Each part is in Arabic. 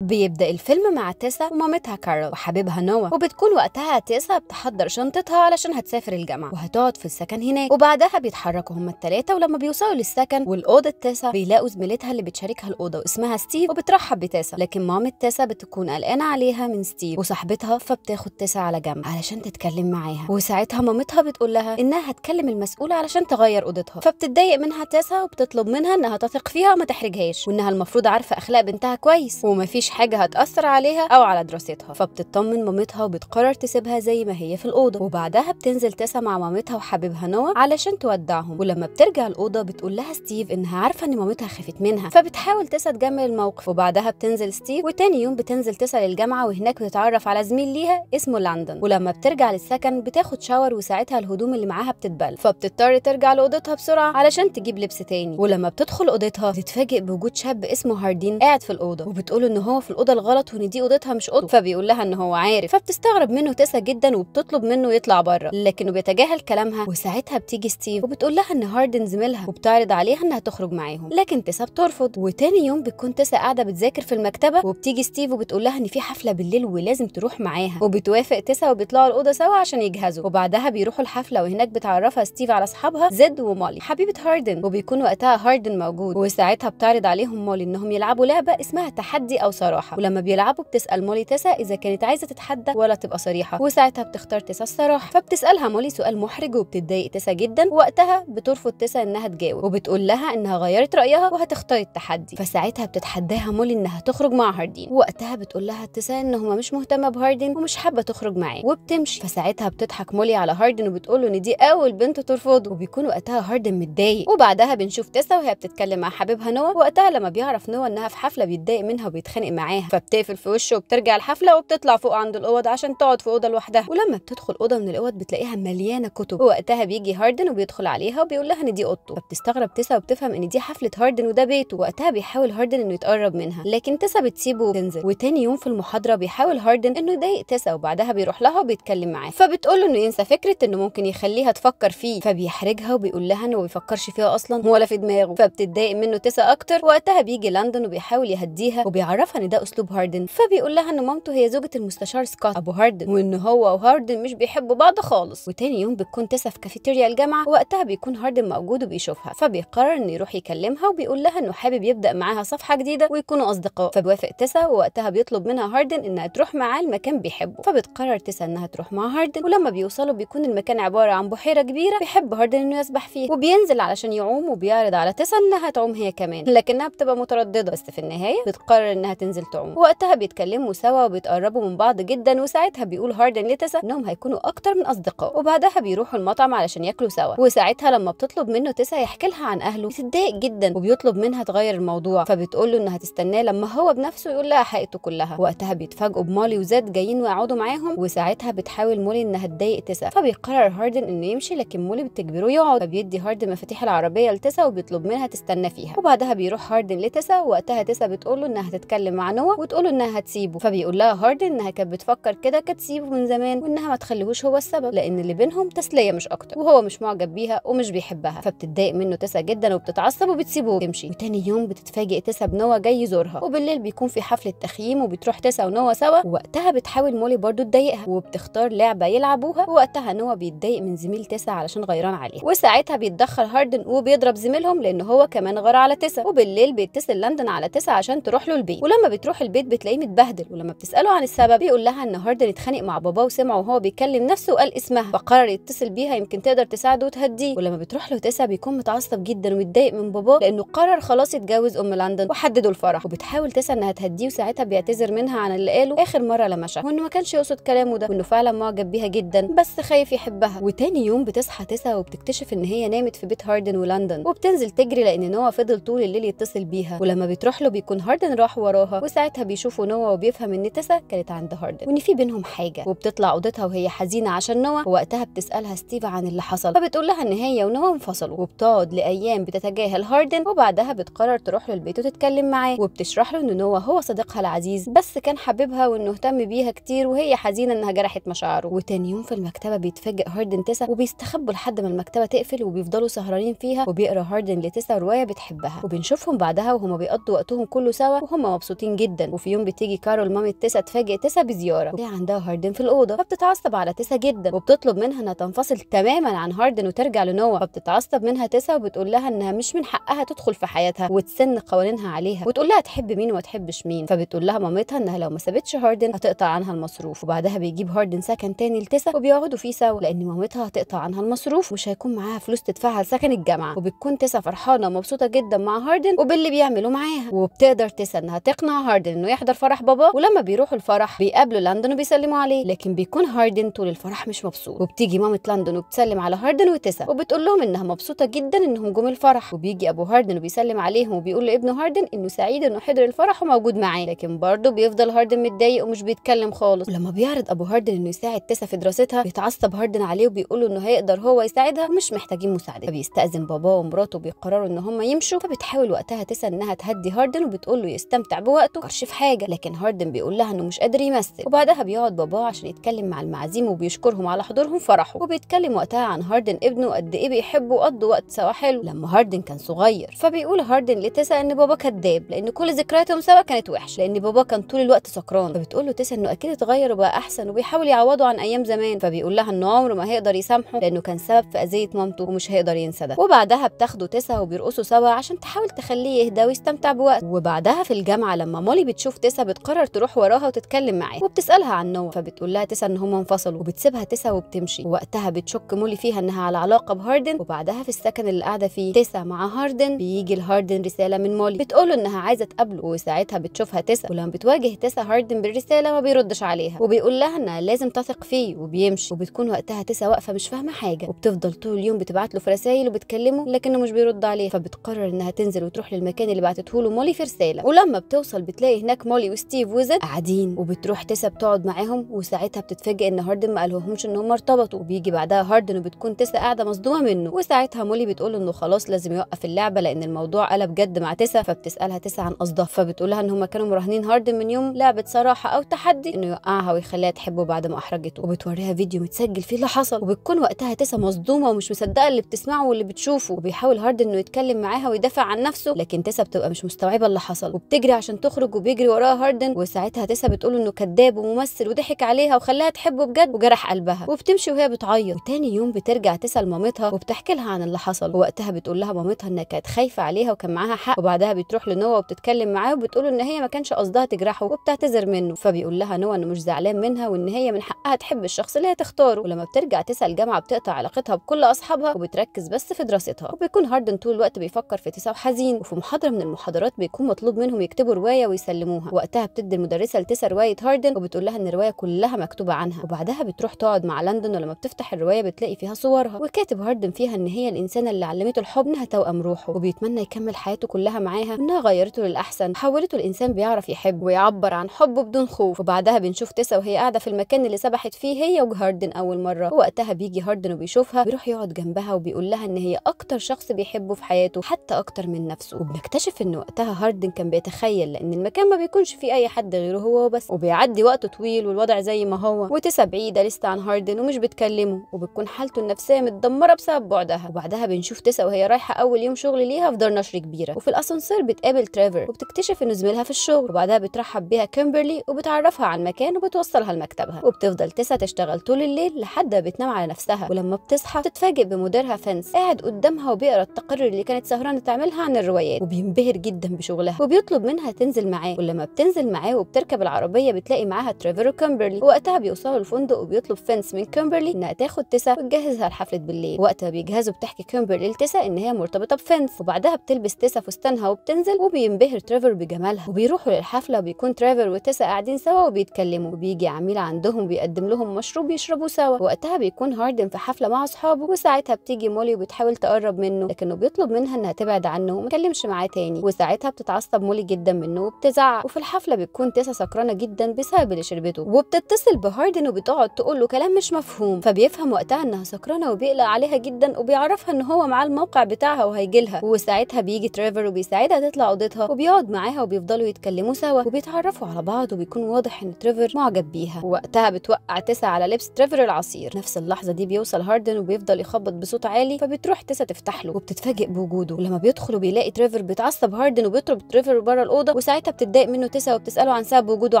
بيبدأ الفيلم مع تيسا ومامتها كارل وحبيبها نوا وبتكون وقتها تيسا بتحضر شنطتها علشان هتسافر الجامعة وهتقعد في السكن هناك وبعدها بيتحركوا هما التلاتة ولما بيوصلوا للسكن والأوضة تيسا بيلاقوا زميلتها اللي بتشاركها الأوضة واسمها ستيف وبترحب بتيسا لكن مامة تيسا بتكون قلقانة عليها من ستيف وصاحبتها فبتاخد تيسا على جنب علشان تتكلم معاها وساعتها مامتها بتقول لها إنها هتكلم المسؤولة علشان تغير أوضتها فبتتضايق منها تيسا وبتطلب منها إنها تثق فيها وما تحرجهاش وإنها المفروض عارفة أخلاق بنتها كويس ومفيش مفيش حاجه هتاثر عليها او على دراستها فبتطمن مامتها وبتقرر تسيبها زي ما هي في الاوضه وبعدها بتنزل تسا مع مامتها وحبيبها نوى علشان تودعهم ولما بترجع الاوضه بتقول لها ستيف انها عارفه ان مامتها خافت منها فبتحاول تسا تجمل الموقف وبعدها بتنزل ستيف وتاني يوم بتنزل تسا للجامعه وهناك بتتعرف على زميل ليها اسمه لندن ولما بترجع للسكن بتاخد شاور وساعتها الهدوم اللي معاها بتتبل فبتضطر ترجع لاوضتها بسرعه علشان تجيب لبس تاني ولما بتدخل اوضتها بتتفاجئ بوجود شاب اسمه هاردين قاعد في الاوضه وبتقول ان هو هو في الاوضه الغلط وان دي اوضتها مش اوضته فبيقول لها ان هو عارف فبتستغرب منه تسا جدا وبتطلب منه يطلع بره لكنه بيتجاهل كلامها وساعتها بتيجي ستيف وبتقول لها ان هاردن زميلها وبتعرض عليها انها تخرج معاهم لكن تسا بترفض وتاني يوم بتكون تسا قاعده بتذاكر في المكتبه وبتيجي ستيف وبتقول لها ان في حفله بالليل ولازم تروح معاها وبتوافق تسا وبيطلعوا الاوضه سوا عشان يجهزوا وبعدها بيروحوا الحفله وهناك بتعرفها ستيف على اصحابها زد ومولي حبيبه هاردن وبيكون وقتها هاردن موجود وساعتها بتعرض عليهم مالي انهم يلعبوا لعبه اسمها تحدي او صراحة الصراحه ولما بيلعبوا بتسال مولي تسا اذا كانت عايزه تتحدى ولا تبقى صريحه وساعتها بتختار تسا الصراحه فبتسالها مولي سؤال محرج وبتتضايق تسا جدا وقتها بترفض تسا انها تجاوب وبتقول لها انها غيرت رايها وهتختار التحدي فساعتها بتتحداها مولي انها تخرج مع هاردين وقتها بتقول لها تسا ان هما مش مهتمه بهاردين ومش حابه تخرج معاه وبتمشي فساعتها بتضحك مولي على هاردين وبتقول له ان دي اول بنت ترفضه وبيكون وقتها هاردين متضايق وبعدها بنشوف تسا وهي بتتكلم مع حبيبها نوى وقتها لما بيعرف نوا انها في حفله بيتضايق منها وبيتخانق معاها فبتقفل في وشه وبترجع الحفله وبتطلع فوق عند الاوض عشان تقعد في اوضه لوحدها ولما بتدخل اوضه من الاوض بتلاقيها مليانه كتب ووقتها بيجي هاردن وبيدخل عليها وبيقول لها ان دي اوضته فبتستغرب تسا وبتفهم ان دي حفله هاردن وده بيته وقتها بيحاول هاردن انه يتقرب منها لكن تسا بتسيبه وتنزل وتاني يوم في المحاضره بيحاول هاردن انه يضايق تسا وبعدها بيروح لها وبيتكلم معاها فبتقول له انه ينسى فكره انه ممكن يخليها تفكر فيه فبيحرجها وبيقول لها انه ما بيفكرش فيها اصلا ولا في دماغه فبتتضايق منه تسا اكتر وقتها بيجي لندن وبيحاول يهديها وبيعرفها ان يعني ده اسلوب هاردن فبيقول لها ان مامته هي زوجة المستشار سكوت ابو هاردن وان هو وهاردن مش بيحبوا بعض خالص وتاني يوم بتكون تسا في كافيتيريا الجامعه وقتها بيكون هاردن موجود وبيشوفها فبيقرر انه يروح يكلمها وبيقول لها انه حابب يبدا معاها صفحه جديده ويكونوا اصدقاء فبيوافق تسا ووقتها بيطلب منها هاردن انها تروح معاه المكان بيحبه فبتقرر تسا انها تروح مع هاردن ولما بيوصلوا بيكون المكان عباره عن بحيره كبيره بيحب هاردن انه يسبح فيه وبينزل علشان يعوم وبيعرض على تسا انها تعوم هي كمان لكنها بتبقى متردده بس في النهايه بتقرر انها تنزل تنزل تعوم وقتها بيتكلموا سوا وبيتقربوا من بعض جدا وساعتها بيقول هاردن لتسا انهم هيكونوا اكتر من اصدقاء وبعدها بيروحوا المطعم علشان ياكلوا سوا وساعتها لما بتطلب منه تسا يحكي لها عن اهله بتتضايق جدا وبيطلب منها تغير الموضوع فبتقول له انها تستناه لما هو بنفسه يقول لها حقيقته كلها وقتها بيتفاجئوا بمولي وزاد جايين ويقعدوا معاهم وساعتها بتحاول مولي انها تضايق تسا فبيقرر هاردن انه يمشي لكن مولي بتجبره يقعد فبيدي هاردن مفاتيح العربيه لتسا وبيطلب منها تستنى فيها وبعدها بيروح هاردن لتسا وقتها تسا بتقول له انها هتتكلم نوع وتقوله انها هتسيبه فبيقول لها هاردن انها كانت بتفكر كده كانت تسيبه من زمان وانها ما تخليهوش هو السبب لان اللي بينهم تسليه مش اكتر وهو مش معجب بيها ومش بيحبها فبتتضايق منه تسا جدا وبتتعصب وبتسيبه وتمشي وتاني يوم بتتفاجئ تسا بنوى جاي يزورها وبالليل بيكون في حفله تخييم وبتروح تسا ونوى سوا ووقتها بتحاول مولي برضو تضايقها وبتختار لعبه يلعبوها ووقتها نوى بيتضايق من زميل تسا علشان غيران عليها وساعتها بيتدخل هاردن وبيضرب زميلهم لان هو كمان غار على تسا وبالليل بيتصل لندن على تسا عشان تروح له البيت ولما بتروح البيت بتلاقيه متبهدل ولما بتساله عن السبب بيقول لها النهارده نتخانق مع باباه وسمعه وهو بيكلم نفسه وقال اسمها فقرر يتصل بيها يمكن تقدر تساعده وتهديه ولما بتروح له تسع بيكون متعصب جدا ومتضايق من باباه لانه قرر خلاص يتجوز ام لندن وحددوا الفرح وبتحاول تسع انها تهديه وساعتها بيعتذر منها عن اللي قاله اخر مره لما شافها وانه ما كانش يقصد كلامه ده وانه فعلا معجب بيها جدا بس خايف يحبها وتاني يوم بتصحى تسع وبتكتشف ان هي نامت في بيت هاردن ولندن وبتنزل تجري لان نوا فضل طول الليل يتصل بيها ولما بتروح له بيكون هاردن راح وراها وساعتها بيشوفوا نوا وبيفهم ان تسا كانت عند هاردن وان في بينهم حاجه وبتطلع اوضتها وهي حزينه عشان نوا ووقتها بتسالها ستيف عن اللي حصل فبتقول لها ان هي ونوا انفصلوا وبتقعد لايام بتتجاهل هاردن وبعدها بتقرر تروح له البيت وتتكلم معاه وبتشرح له ان نوا هو صديقها العزيز بس كان حبيبها وانه اهتم بيها كتير وهي حزينه انها جرحت مشاعره وتاني يوم في المكتبه بيتفاجئ هاردن تسا وبيستخبوا لحد ما المكتبه تقفل وبيفضلوا سهرانين فيها وبيقرا هاردن لتسا روايه بتحبها وبنشوفهم بعدها وهما بيقضوا وقتهم كله سوا وهما مبسوطين مبسوطين جدا وفي يوم بتيجي كارول مامي تسا تفاجئ تسا بزياره هي عندها هاردن في الاوضه فبتتعصب على تسا جدا وبتطلب منها انها تنفصل تماما عن هاردن وترجع لنوا فبتتعصب منها تسا وبتقول لها انها مش من حقها تدخل في حياتها وتسن قوانينها عليها وتقول لها تحب مين وما تحبش مين فبتقول لها مامتها انها لو ما سابتش هاردن هتقطع عنها المصروف وبعدها بيجيب هاردن سكن تاني لتسا وبيقعدوا فيه سوا لان مامتها هتقطع عنها المصروف ومش هيكون معاها فلوس تدفعها لسكن الجامعه وبتكون تسا فرحانه ومبسوطه جدا مع هاردن وباللي بيعمله معاها وبتقدر تسا انها تقنع هاردن انه يحضر فرح بابا ولما بيروحوا الفرح بيقابلوا لندن وبيسلموا عليه لكن بيكون هاردن طول الفرح مش مبسوط وبتيجي مامة لندن وبتسلم على هاردن وتسا وبتقول لهم انها مبسوطه جدا انهم جم الفرح وبيجي ابو هاردن وبيسلم عليهم وبيقول لابنه هاردن انه سعيد انه حضر الفرح وموجود معاه لكن برضه بيفضل هاردن متضايق ومش بيتكلم خالص ولما بيعرض ابو هاردن انه يساعد تسا في دراستها بيتعصب هاردن عليه وبيقول له انه هيقدر هو يساعدها ومش محتاجين مساعده فبيستاذن باباه ومراته بيقرروا ان هم يمشوا فبتحاول وقتها تسا انها تهدي هاردن وبتقول له يستمتع بوقت وقته كانش في حاجه لكن هاردن بيقول لها انه مش قادر يمثل وبعدها بيقعد باباه عشان يتكلم مع المعازيم وبيشكرهم على حضورهم فرحه وبيتكلم وقتها عن هاردن ابنه قد ايه بيحبه وقضوا وقت سوا حلو لما هاردن كان صغير فبيقول هاردن لتسا ان بابا كذاب لان كل ذكرياتهم سوا كانت وحشه لان بابا كان طول الوقت سكران فبتقول له تسا انه اكيد اتغير وبقى احسن وبيحاول يعوضه عن ايام زمان فبيقول لها انه عمره ما هيقدر يسامحه لانه كان سبب في اذيه مامته ومش هيقدر ينسى ده وبعدها بتاخده تسا وبيرقصوا سوا عشان تحاول تخليه يهدى ويستمتع بوقت وبعدها في الجامعه لما لما مولي بتشوف تسا بتقرر تروح وراها وتتكلم معاها وبتسالها عن نوع فبتقول لها تسا ان هما انفصلوا وبتسيبها تسا وبتمشي وقتها بتشك مولي فيها انها على علاقه بهاردن وبعدها في السكن اللي قاعده فيه تسا مع هاردن بيجي لهاردن رساله من مولي بتقوله انها عايزه تقابله وساعتها بتشوفها تسا ولما بتواجه تسا هاردن بالرساله ما بيردش عليها وبيقول لها انها لازم تثق فيه وبيمشي وبتكون وقتها تسا واقفه مش فاهمه حاجه وبتفضل طول اليوم بتبعت له في رسايل وبتكلمه لكنه مش بيرد عليها فبتقرر انها تنزل وتروح للمكان اللي بعتته له مولي في رساله ولما بتوصل بتلاقي هناك مولي وستيف وزد قاعدين وبتروح تسا بتقعد معاهم وساعتها بتتفاجئ ان هاردن ما قالهمش ان هم ارتبطوا وبيجي بعدها هاردن وبتكون تسا قاعده مصدومه منه وساعتها مولي بتقول انه خلاص لازم يوقف اللعبه لان الموضوع قلب جد مع تسا فبتسالها تسا عن قصدها فبتقولها ان هم كانوا مراهنين هاردن من يوم لعبه صراحه او تحدي انه يوقعها ويخليها تحبه بعد ما احرجته وبتوريها فيديو متسجل فيه اللي حصل وبتكون وقتها تسا مصدومه ومش مصدقه اللي بتسمعه واللي بتشوفه وبيحاول هاردن انه يتكلم معاها ويدافع عن نفسه لكن تسا بتبقى مش مستوعبه اللي حصل وبتجري عشان تخرج بيخرج وبيجري وراها هاردن وساعتها تسا بتقول انه كذاب وممثل وضحك عليها وخلاها تحبه بجد وجرح قلبها وبتمشي وهي بتعيط وتاني يوم بترجع تسا لمامتها وبتحكي لها عن اللي حصل ووقتها بتقول لها مامتها انها كانت خايفه عليها وكان معاها حق وبعدها بتروح لنوى وبتتكلم معاه وبتقول ان هي ما كانش قصدها تجرحه وبتعتذر منه فبيقول لها نوى انه مش زعلان منها وان هي من حقها تحب الشخص اللي هي تختاره ولما بترجع تسا الجامعه بتقطع علاقتها بكل اصحابها وبتركز بس في دراستها وبيكون هاردن طول الوقت بيفكر في تسا وحزين وفي محاضره من المحاضرات بيكون مطلوب منهم يكتبوا روايه الروايه ويسلموها وقتها بتدي المدرسه لتسا روايه هاردن وبتقول لها ان الروايه كلها مكتوبه عنها وبعدها بتروح تقعد مع لندن ولما بتفتح الروايه بتلاقي فيها صورها وكاتب هاردن فيها ان هي الانسانه اللي علمته الحب انها توأم روحه وبيتمنى يكمل حياته كلها معاها انها غيرته للاحسن حولته لانسان بيعرف يحب ويعبر عن حبه بدون خوف وبعدها بنشوف تسا وهي قاعده في المكان اللي سبحت فيه هي وهاردن اول مره ووقتها بيجي هاردن وبيشوفها بيروح يقعد جنبها وبيقول لها ان هي اكتر شخص بيحبه في حياته حتى اكتر من نفسه وبنكتشف ان وقتها هاردن كان بيتخيل لان ان المكان ما بيكونش فيه اي حد غيره هو وبس وبيعدي وقت طويل والوضع زي ما هو وتسع بعيده لسه عن هاردن ومش بتكلمه وبتكون حالته النفسيه متدمره بسبب بعدها وبعدها بنشوف تسع وهي رايحه اول يوم شغل ليها في دار نشر كبيره وفي الاسانسير بتقابل تريفر وبتكتشف انه زميلها في الشغل وبعدها بترحب بيها كيمبرلي وبتعرفها على المكان وبتوصلها لمكتبها وبتفضل تسع تشتغل طول الليل لحد ما بتنام على نفسها ولما بتصحى بتتفاجئ بمديرها فانس قاعد قدامها وبيقرا التقرير اللي كانت سهرانه تعملها عن الروايات وبينبهر جدا بشغلها وبيطلب منها تنزل بتنزل معاه ولما بتنزل معاه وبتركب العربيه بتلاقي معاها تريفر وكمبرلي وقتها بيوصلوا الفندق وبيطلب فينس من كمبرلي انها تاخد تسا وتجهزها لحفله بالليل وقتها بيجهزوا بتحكي كمبرلي لتسا ان هي مرتبطه بفينس وبعدها بتلبس تسا فستانها وبتنزل وبينبهر تريفر بجمالها وبيروحوا للحفله وبيكون تريفر وتسا قاعدين سوا وبيتكلموا وبيجي عميل عندهم بيقدم لهم مشروب يشربوه سوا وقتها بيكون هاردن في حفله مع اصحابه وساعتها بتيجي مولي وبتحاول تقرب منه لكنه بيطلب منها انها تبعد عنه وما تكلمش معاه تاني وساعتها بتتعصب مولي جدا منه وبتزعق وفي الحفله بتكون تيسا سكرانه جدا بسبب اللي شربته وبتتصل بهاردن وبتقعد تقول له كلام مش مفهوم فبيفهم وقتها انها سكرانه وبيقلق عليها جدا وبيعرفها ان هو معاه الموقع بتاعها وهيجي لها وساعتها بيجي تريفر وبيساعدها تطلع اوضتها وبيقعد معاها وبيفضلوا يتكلموا سوا وبيتعرفوا على بعض وبيكون واضح ان تريفر معجب بيها ووقتها بتوقع تيسا على لبس تريفر العصير نفس اللحظه دي بيوصل هاردن وبيفضل يخبط بصوت عالي فبتروح تيسا تفتح له وبتتفاجئ بوجوده ولما بيدخل وبيلاقي تريفر بيتعصب هاردن وبيطرد تريفر بره الاوضه ساعتها بتتضايق منه تسا وبتساله عن سبب وجوده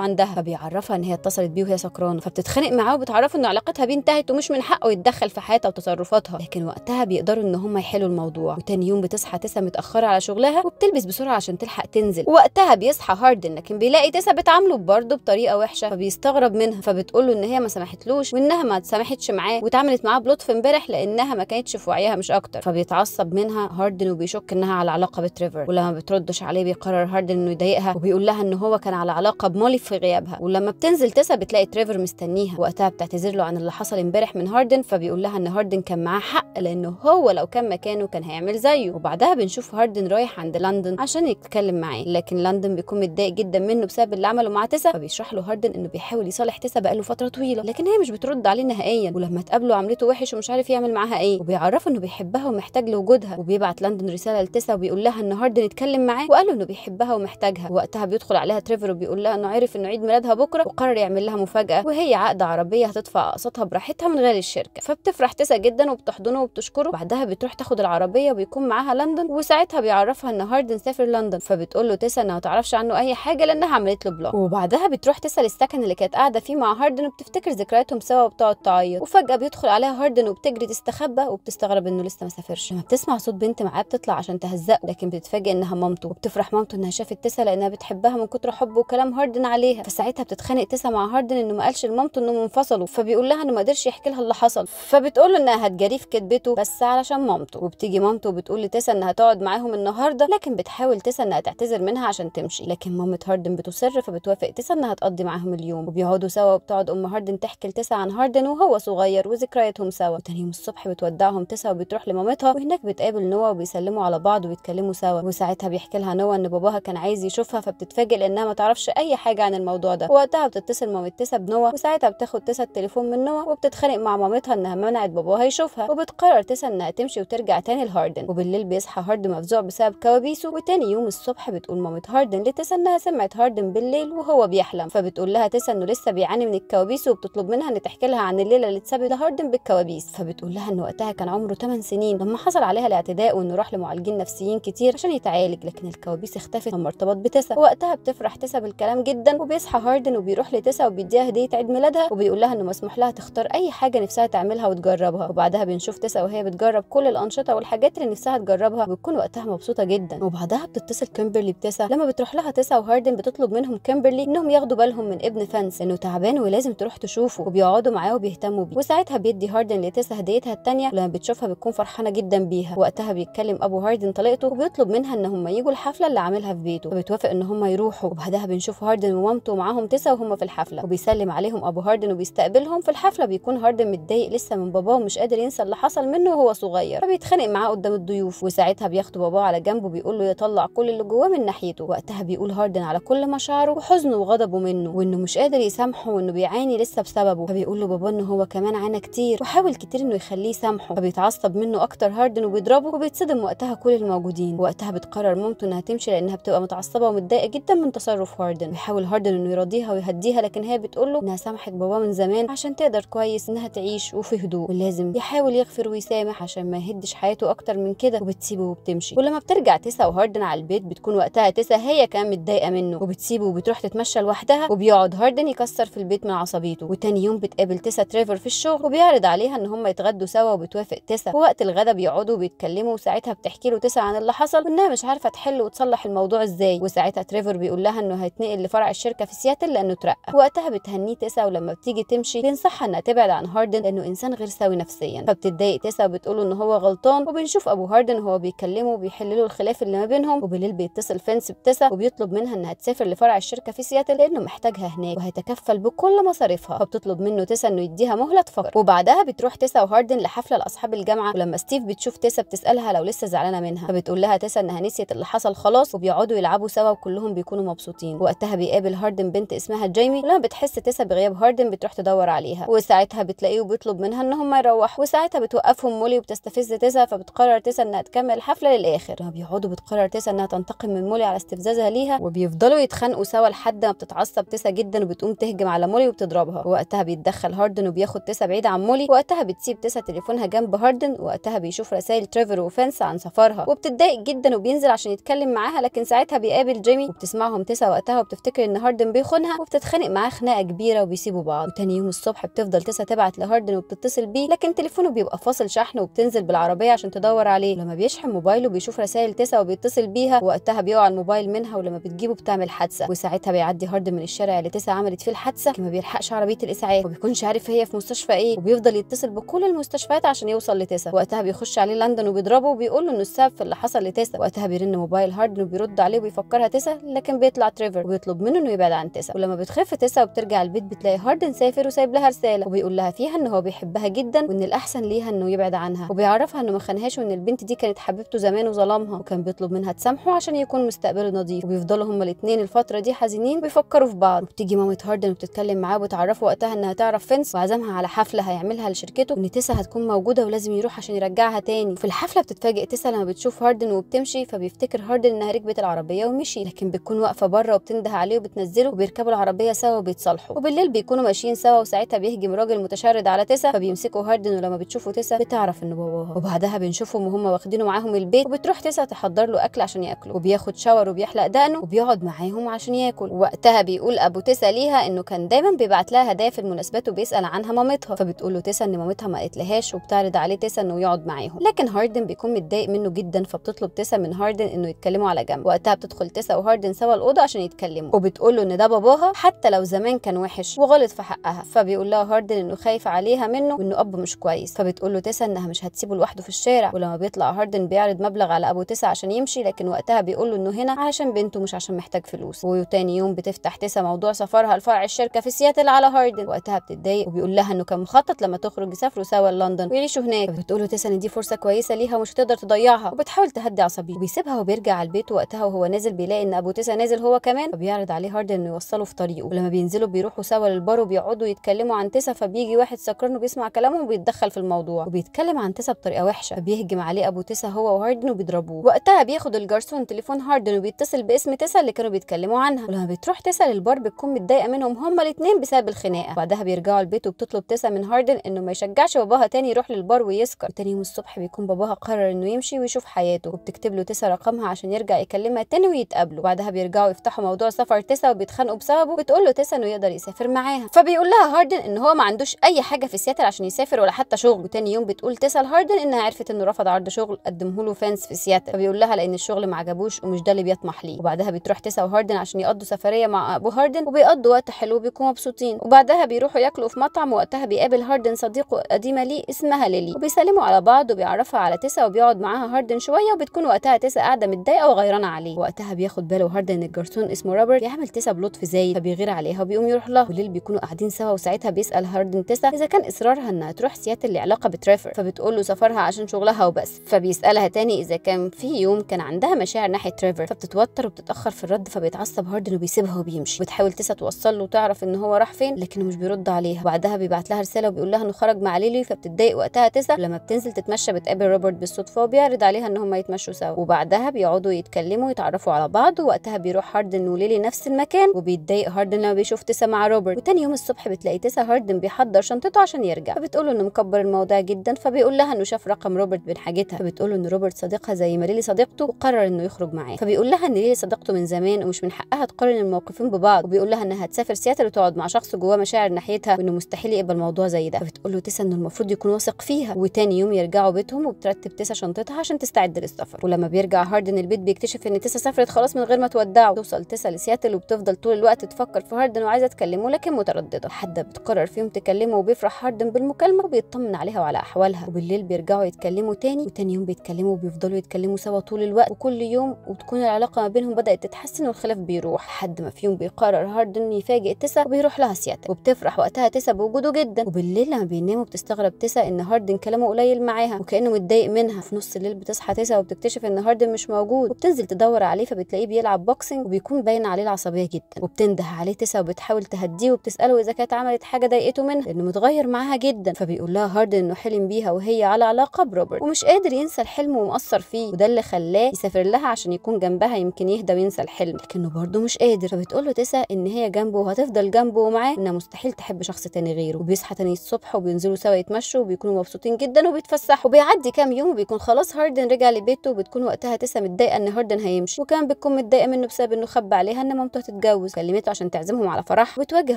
عندها فبيعرفها ان هي اتصلت بيه وهي سكرانه فبتتخانق معاه وبتعرفه ان علاقتها بيه انتهت ومش من حقه يتدخل في حياتها وتصرفاتها لكن وقتها بيقدروا ان هم يحلوا الموضوع وتاني يوم بتصحى تسا متاخره على شغلها وبتلبس بسرعه عشان تلحق تنزل وقتها بيصحى هاردن لكن بيلاقي تسا بتعامله برضه بطريقه وحشه فبيستغرب منها فبتقول له ان هي ما سمحتلوش وانها ما اتسامحتش معاه واتعاملت معاه بلطف امبارح لانها ما كانتش في وعيها مش اكتر فبيتعصب منها هاردن وبيشك انها على علاقه بتريفر ولما بتردش عليه بيقرر هاردن انه يضايقها لها وبيقول لها ان هو كان على علاقه بمولي في غيابها ولما بتنزل تسا بتلاقي تريفر مستنيها وقتها بتعتذر له عن اللي حصل امبارح من هاردن فبيقول لها ان هاردن كان معاه حق لانه هو لو كان مكانه كان هيعمل زيه وبعدها بنشوف هاردن رايح عند لندن عشان يتكلم معاه لكن لندن بيكون متضايق جدا منه بسبب اللي عمله مع تسا فبيشرح له هاردن انه بيحاول يصالح تسا بقاله فتره طويله لكن هي مش بترد عليه نهائيا ولما تقابله عملته وحش ومش عارف يعمل معاها ايه وبيعرفه انه بيحبها ومحتاج لوجودها وبيبعت لندن رساله لتسا وبيقول لها ان هاردن اتكلم معاه وقال له انه بيحبها ومحتاجها وقتها بيدخل عليها تريفر وبيقول لها انه عرف انه عيد ميلادها بكره وقرر يعمل لها مفاجاه وهي عقد عربيه هتدفع اقساطها براحتها من غير الشركه فبتفرح تسا جدا وبتحضنه وبتشكره بعدها بتروح تاخد العربيه وبيكون معاها لندن وساعتها بيعرفها ان هاردن سافر لندن فبتقول له تسا انها ما تعرفش عنه اي حاجه لانها عملت له بلوك وبعدها بتروح تسا للسكن اللي كانت قاعده فيه مع هاردن وبتفتكر ذكرياتهم سوا وبتقعد تعيط وفجاه بيدخل عليها هاردن وبتجري تستخبى وبتستغرب انه لسه ما سافرش لما بتسمع صوت بنت معاه بتطلع عشان تهزقه لكن بتتفاجئ انها مامته وبتفرح مامته انها شافت تسا لانها انها بتحبها من كتر حبه وكلام هاردن عليها فساعتها بتتخانق تسا مع هاردن انه ما قالش لمامته انهم انفصلوا فبيقول لها انه ما قدرش يحكي لها اللي حصل فبتقول له انها هتجاريه في كدبته بس علشان مامته وبتيجي مامته وبتقول لتسا انها تقعد معاهم النهارده لكن بتحاول تسا انها تعتذر منها عشان تمشي لكن مامة هاردن بتصر فبتوافق تسا انها تقضي معاهم اليوم وبيقعدوا سوا وبتقعد ام هاردن تحكي لتسا عن هاردن وهو صغير وذكرياتهم سوا وتاني يوم الصبح بتودعهم تسا وبتروح لمامتها وهناك بتقابل نوى وبيسلموا على بعض وبيتكلموا سوا وساعتها بيحكي لها نوا ان باباها كان عايز يشوفها بتشوفها فبتتفاجئ لانها ما تعرفش اي حاجه عن الموضوع ده وقتها بتتصل مامتها بنوى وساعتها بتاخد تسا التليفون من نوى وبتتخانق مع مامتها انها منعت باباها يشوفها وبتقرر تسا انها تمشي وترجع تاني لهاردن وبالليل بيصحى هاردن مفزوع بسبب كوابيسه وتاني يوم الصبح بتقول مامت هاردن لتسا انها سمعت هاردن بالليل وهو بيحلم فبتقول لها تسا انه لسه بيعاني من الكوابيس وبتطلب منها ان تحكي لها عن الليله اللي اتسابت لهاردن بالكوابيس فبتقول لها ان وقتها كان عمره 8 سنين لما حصل عليها الاعتداء وانه راح لمعالجين نفسيين كتير عشان يتعالج لكن الكوابيس اختفت لما ارتبط تسا وقتها بتفرح تسا بالكلام جدا وبيصحى هاردن وبيروح لتسا وبيديها هديه عيد ميلادها وبيقول لها انه مسموح لها تختار اي حاجه نفسها تعملها وتجربها وبعدها بنشوف تسا وهي بتجرب كل الانشطه والحاجات اللي نفسها تجربها وبتكون وقتها مبسوطه جدا وبعدها بتتصل كيمبرلي بتسا لما بتروح لها تسا وهاردن بتطلب منهم كيمبرلي انهم ياخدوا بالهم من ابن فانس انه تعبان ولازم تروح تشوفه وبيقعدوا معاه وبيهتموا بيه وساعتها بيدي هاردن لتسا هديتها الثانيه ولما بتشوفها بتكون فرحانه جدا بيها وقتها بيتكلم ابو هاردن طليقته وبيطلب منها ان هم يجوا الحفله اللي عاملها في بيته فبتوافق موافق ان هم يروحوا وبعدها بنشوف هاردن ومامته معاهم تسعه وهم في الحفله وبيسلم عليهم ابو هاردن وبيستقبلهم في الحفله بيكون هاردن متضايق لسه من باباه ومش قادر ينسى اللي حصل منه وهو صغير فبيتخانق معاه قدام الضيوف وساعتها بياخدوا باباه على جنب وبيقول له يطلع كل اللي جواه من ناحيته وقتها بيقول هاردن على كل مشاعره وحزنه وغضبه منه وانه مش قادر يسامحه وانه بيعاني لسه بسببه فبيقول له باباه ان هو كمان عانى كتير وحاول كتير انه يخليه يسامحه فبيتعصب منه اكتر هاردن وبيضربه وبيتصدم وقتها كل الموجودين وقتها بتقرر مامته انها تمشي لانها بتبقى متعصبه متضايقه جدا من تصرف هاردن بيحاول هاردن انه يراضيها ويهديها لكن هي بتقول له انها سامحت بابا من زمان عشان تقدر كويس انها تعيش وفي هدوء ولازم يحاول يغفر ويسامح عشان ما يهدش حياته اكتر من كده وبتسيبه وبتمشي ولما بترجع تسا وهاردن على البيت بتكون وقتها تسا هي كمان متضايقه منه وبتسيبه وبتروح تتمشى لوحدها وبيقعد هاردن يكسر في البيت من عصبيته وتاني يوم بتقابل تسا تريفر في الشغل وبيعرض عليها ان هم يتغدوا سوا وبتوافق تسا ووقت الغدا بيقعدوا وبيتكلموا وساعتها بتحكي له تسا عن اللي حصل وانها مش عارفه تحل وتصلح الموضوع ازاي وساعتها ساعتها تريفور بيقول لها انه هيتنقل لفرع الشركه في سياتل لانه اترقى وقتها بتهنيه تيسا ولما بتيجي تمشي بينصحها انها تبعد عن هاردن لانه انسان غير سوي نفسيا فبتتضايق تيسا وبتقول ان هو غلطان وبنشوف ابو هاردن هو بيكلمه وبيحل له الخلاف اللي ما بينهم وبالليل بيتصل فينس بتيسا وبيطلب منها انها تسافر لفرع الشركه في سياتل لانه محتاجها هناك وهيتكفل بكل مصاريفها فبتطلب منه تيسا انه يديها مهله تفكر وبعدها بتروح تيسا وهاردن لحفله لاصحاب الجامعه ولما ستيف بتشوف تيسا بتسالها لو لسه زعلانه منها فبتقول لها تيسا انها نسيت اللي حصل خلاص وبيقعدوا يلعبوا سوا وكلهم بيكونوا مبسوطين وقتها بيقابل هاردن بنت اسمها جيمي ولما بتحس تسا بغياب هاردن بتروح تدور عليها وساعتها بتلاقيه وبيطلب منها ان هم يروحوا وساعتها بتوقفهم مولي وبتستفز تسا فبتقرر تسا انها تكمل الحفله للاخر لما بيقعدوا بتقرر تسا انها تنتقم من مولي على استفزازها ليها وبيفضلوا يتخانقوا سوا لحد ما بتتعصب تسا جدا وبتقوم تهجم على مولي وبتضربها وقتها بيتدخل هاردن وبياخد تسا بعيد عن مولي وقتها بتسيب تسا تليفونها جنب هاردن وقتها بيشوف رسائل تريفر وفانس عن سفرها وبتتضايق جدا وبينزل عشان يتكلم معاها لكن ساعتها بيقابل جيمي وبتسمعهم تسا وقتها وبتفتكر ان هاردن بيخونها وبتتخانق معاه خناقه كبيره وبيسيبوا بعض وتاني يوم الصبح بتفضل تسا تبعت لهاردن وبتتصل بيه لكن تليفونه بيبقى فاصل شحن وبتنزل بالعربيه عشان تدور عليه لما بيشحن موبايله بيشوف رسائل تسا وبيتصل بيها وقتها بيقع الموبايل منها ولما بتجيبه بتعمل حادثه وساعتها بيعدي هاردن من الشارع اللي تسا عملت فيه الحادثه ما بيلحقش عربيه الاسعاف وبيكونش عارف هي في مستشفى ايه وبيفضل يتصل بكل المستشفيات عشان يوصل لتسا وقتها بيخش عليه لندن وبيضربه وبيقول له انه السبب في اللي حصل لتسا وقتها بيرن موبايل هاردن وبيرد عليه وبيفكرها تسا لكن بيطلع تريفر وبيطلب منه انه يبعد عن تسا ولما بتخف تسا وبترجع البيت بتلاقي هاردن سافر وسايب لها رساله وبيقول لها فيها ان هو بيحبها جدا وان الاحسن ليها انه يبعد عنها وبيعرفها انه ما خانهاش وان البنت دي كانت حبيبته زمان وظلمها وكان بيطلب منها تسامحه عشان يكون مستقبله نضيف وبيفضلوا هما الاثنين الفتره دي حزينين بيفكروا في بعض وبتيجي مامة هاردن وبتتكلم معاه وبتعرفه وقتها انها تعرف فينس وعزمها على حفله هيعملها لشركته وان تسا هتكون موجوده ولازم يروح عشان يرجعها تاني في الحفله بتتفاجئ تسا لما بتشوف هاردن وبتمشي فبيفتكر هاردن انها ركبت العربيه ومشي لكن بتكون واقفه بره وبتنده عليه وبتنزله وبيركبوا العربيه سوا وبيتصالحوا وبالليل بيكونوا ماشيين سوا وساعتها بيهجم راجل متشرد على تسا فبيمسكوا هاردن ولما بتشوفه تسا بتعرف انه باباها وبعدها بنشوفهم وهم واخدينه معاهم البيت وبتروح تسا تحضر له اكل عشان ياكله وبياخد شاور وبيحلق دقنه وبيقعد معاهم عشان ياكل وقتها بيقول ابو تسا ليها انه كان دايما بيبعت لها هدايا في المناسبات وبيسال عنها مامتها فبتقول له تسا ان مامتها ما قالتلهاش وبتعرض عليه تسا انه يقعد معاهم لكن هاردن بيكون متضايق منه جدا فبتطلب تسا من هاردن انه يتكلموا على جنب وقتها بتدخل تسا وهاردن سوا الاوضه عشان يتكلموا وبتقول له ان ده باباها حتى لو زمان كان وحش وغلط في حقها فبيقول لها هاردن انه خايف عليها منه وانه اب مش كويس فبتقول له تسا انها مش هتسيبه لوحده في الشارع ولما بيطلع هاردن بيعرض مبلغ على ابو تسا عشان يمشي لكن وقتها بيقول له انه هنا عشان بنته مش عشان محتاج فلوس وتاني يوم بتفتح تسا موضوع سفرها لفرع الشركه في سياتل على هاردن وقتها بتتضايق وبيقول لها انه كان مخطط لما تخرج يسافروا سوا لندن ويعيشوا هناك فبتقول له تسا ان دي فرصه كويسه ليها ومش هتقدر تضيعها وبتحاول تهدي عصبيته وبيسيبها وبيرجع على البيت وقتها وهو نازل بيلاقي بيلاقي ان ابو تيسا نازل هو كمان فبيعرض عليه هارد انه يوصله في طريقه ولما بينزلوا بيروحوا سوا للبار وبيقعدوا يتكلموا عن تيسا فبيجي واحد سكران وبيسمع كلامهم وبيتدخل في الموضوع وبيتكلم عن تيسا بطريقه وحشه فبيهجم عليه ابو تيسا هو وهاردن وبيضربوه وقتها بياخد الجرسون تليفون هاردن وبيتصل باسم تيسا اللي كانوا بيتكلموا عنها ولما بتروح تيسا للبار بتكون متضايقه منهم هما الاثنين بسبب الخناقه وبعدها بيرجعوا البيت وبتطلب تيسا من هاردن انه ما يشجعش باباها تاني يروح للبار ويسكر تاني يوم الصبح بيكون باباها قرر انه يمشي ويشوف حياته وبتكتب له تيسا رقمها عشان يرجع يكلمها تاني ويتقابل بتقابله بعدها بيرجعوا يفتحوا موضوع سفر تسا وبيتخانقوا بسببه بتقول له تسا انه يقدر يسافر معاها فبيقول لها هاردن ان هو ما عندوش اي حاجه في سياتل عشان يسافر ولا حتى شغل وتاني يوم بتقول تسا لهاردن انها عرفت انه رفض عرض شغل قدمه له فانس في سياتل فبيقول لها لان الشغل ما عجبوش ومش ده اللي بيطمح ليه وبعدها بتروح تسا وهاردن عشان يقضوا سفريه مع ابو هاردن وبيقضوا وقت حلو وبيكونوا مبسوطين وبعدها بيروحوا ياكلوا في مطعم وقتها بيقابل هاردن صديقه قديمه ليه اسمها ليلي وبيسلموا على بعض وبيعرفها على تسا وبيقعد معاها هاردن شويه وبتكون وقتها تسا قاعده متضايقه وغيرانه عليه وقتها بياخد بياخد باله هارد ان الجرسون اسمه روبرت بيعمل تيسا بلطف زايد فبيغير عليها وبيقوم يروح لها وليل بيكونوا قاعدين سوا وساعتها بيسال هارد ان تيسا اذا كان اصرارها انها تروح سياتل لعلاقه بترافر فبتقول له سفرها عشان شغلها وبس فبيسالها تاني اذا كان في يوم كان عندها مشاعر ناحيه تريفر فبتتوتر وبتتاخر في الرد فبيتعصب هاردن وبيسيبها وبيمشي وبتحاول تيسا توصل له وتعرف ان هو راح فين لكنه مش بيرد عليها وبعدها بيبعت لها رساله وبيقول لها انه خرج مع ليلي فبتتضايق وقتها تيسا لما بتنزل تتمشى بتقابل روبرت بالصدفه وبيعرض عليها ان هم يتمشوا سوا وبعدها بيقعدوا يتكلموا ويتعرفوا على بعض بعض ووقتها بيروح هاردن وليلي نفس المكان وبيتضايق هاردن لما بيشوف تسا مع روبرت وتاني يوم الصبح بتلاقي تسا هاردن بيحضر شنطته عشان يرجع فبتقول له انه مكبر الموضوع جدا فبيقول لها انه شاف رقم روبرت بين حاجتها فبتقول له ان روبرت صديقها زي ما ليلي صديقته وقرر انه يخرج معاه فبيقول لها ان ليلي صديقته من زمان ومش من حقها تقارن الموقفين ببعض وبيقول لها انها هتسافر سياتل وتقعد مع شخص جواه مشاعر ناحيتها وانه مستحيل يقبل موضوع زي ده فبتقول له تسا انه المفروض يكون واثق فيها وتاني يوم يرجعوا بيتهم وبترتب تسا شنطتها عشان تستعد للسفر ولما بيرجع هاردن البيت بيكتشف ان تسا سافرت خلاص من غير ما تودعه توصل تسا لسياتل وبتفضل طول الوقت تفكر في هاردن وعايزه تكلمه لكن متردده حد بتقرر فيهم تكلمه وبيفرح هاردن بالمكالمه وبيطمن عليها وعلى احوالها وبالليل بيرجعوا يتكلموا تاني وتاني يوم بيتكلموا وبيفضلوا يتكلموا سوا طول الوقت وكل يوم وتكون العلاقه ما بينهم بدات تتحسن والخلاف بيروح حد ما فيهم بيقرر هاردن يفاجئ تسا وبيروح لها سياتل وبتفرح وقتها تسا بوجوده جدا وبالليل لما بيناموا بتستغرب تسا ان هاردن كلامه قليل معاها وكانه متضايق منها في نص الليل بتصحى تسا وبتكتشف ان هاردن مش موجود وبتنزل تدور عليه فبتلاقيه بيلعب بوكسنج وبيكون باين عليه العصبيه جدا وبتنده عليه تسا وبتحاول تهديه وبتساله اذا كانت عملت حاجه ضايقته منها لانه متغير معاها جدا فبيقول لها هاردن انه حلم بيها وهي على علاقه بروبرت ومش قادر ينسى الحلم ومأثر فيه وده اللي خلاه يسافر لها عشان يكون جنبها يمكن يهدى وينسى الحلم لكنه برده مش قادر فبتقول له تسا ان هي جنبه وهتفضل جنبه ومعاه انها مستحيل تحب شخص تاني غيره وبيصحى تاني الصبح وبينزلوا سوا يتمشوا وبيكونوا مبسوطين جدا وبيتفسحوا وبيعدي كام يوم وبيكون خلاص هاردن رجع لبيته وبتكون وقتها تسا متضايقه ان هاردن هيمشي وكان بتكون متضايقه منه بسبب انه خبى عليها ان مامته هتتجوز كلمته عشان تعزمهم على فرح وتواجه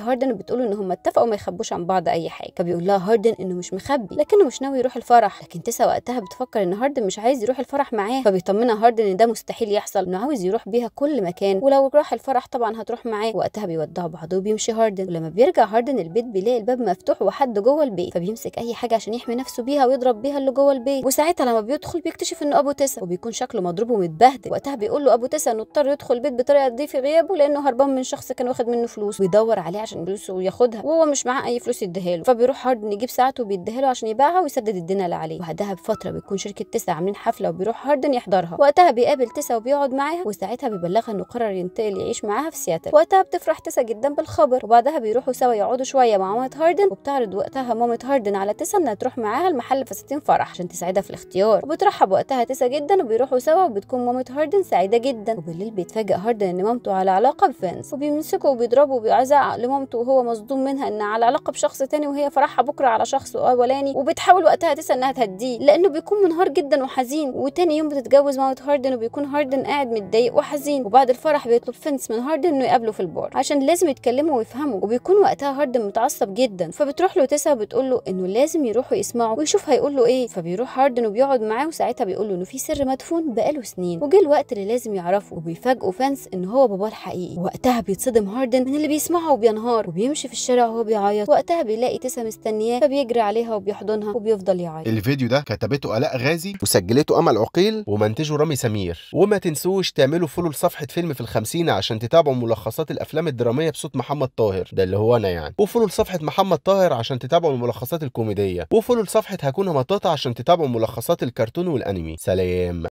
هاردن وبتقول ان هم اتفقوا ما يخبوش عن بعض اي حاجه فبيقول لها هاردن انه مش مخبي لكنه مش ناوي يروح الفرح لكن تسا وقتها بتفكر ان هاردن مش عايز يروح الفرح معاه فبيطمنها هاردن ان ده مستحيل يحصل انه عاوز يروح بيها كل مكان ولو راح الفرح طبعا هتروح معاه وقتها بيودعوا بعض وبيمشي هاردن ولما بيرجع هاردن البيت بيلاقي الباب مفتوح وحد جوه البيت فبيمسك اي حاجه عشان يحمي نفسه بيها ويضرب بيها اللي جوه البيت وساعتها لما بيدخل بيكتشف انه ابو تسا وبيكون شكله مضروب ومتبهدل وقتها بيقول له ابو تسا انه بيضطر يدخل بيت بطريقه دي في غيابه لانه هربان من شخص كان واخد منه فلوس ويدور عليه عشان فلوسه وياخدها وهو مش معاه اي فلوس يديها له فبيروح هاردن يجيب ساعته وبيديها له عشان يبيعها ويسدد الدين اللي عليه وبعدها بفتره بيكون شركه تسعه عاملين حفله وبيروح هاردن يحضرها وقتها بيقابل تسعه وبيقعد معاها وساعتها بيبلغها انه قرر ينتقل يعيش معاها في سياتل وقتها بتفرح تسعه جدا بالخبر وبعدها بيروحوا سوا يقعدوا شويه مع مامة هاردن وبتعرض وقتها مامة هاردن على تسعه انها تروح معاها المحل فساتين فرح عشان تساعدها في الاختيار وبترحب وقتها تسعه جدا وبيروحوا سوا وبتكون مامة هاردن سعيده جدا بالليل بيتفاجئ هاردن ان مامته على علاقه بفانس وبيمسكه وبيضربه وبيعزع لمامته وهو مصدوم منها ان على علاقه بشخص تاني وهي فرحها بكره على شخص اولاني وبتحاول وقتها تسال انها تهديه لانه بيكون منهار جدا وحزين وتاني يوم بتتجوز مامت هاردن وبيكون هاردن قاعد متضايق وحزين وبعد الفرح بيطلب فينس من هاردن انه يقابله في البار عشان لازم يتكلموا ويفهموا وبيكون وقتها هاردن متعصب جدا فبتروح له تسا بتقول له انه لازم يروحوا يسمعوا ويشوف هيقول له ايه فبيروح هاردن وبيقعد معاه وساعتها بيقول له انه في سر مدفون بقاله سنين وجه الوقت اللي لازم يعرفه وبيفاجئوا فانس ان هو باباه الحقيقي وقتها بيتصدم هاردن من اللي بيسمعه وبينهار وبيمشي في الشارع وهو بيعيط وقتها بيلاقي تسا مستنياه فبيجري عليها وبيحضنها وبيفضل يعيط الفيديو ده كتبته الاء غازي وسجلته امل عقيل ومنتجه رامي سمير وما تنسوش تعملوا فولو لصفحه فيلم في الخمسين عشان تتابعوا ملخصات الافلام الدراميه بصوت محمد طاهر ده اللي هو انا يعني وفولو لصفحه محمد طاهر عشان تتابعوا الملخصات الكوميديه وفولو لصفحه هكون مطاطه عشان تتابعوا ملخصات الكرتون والانمي سلام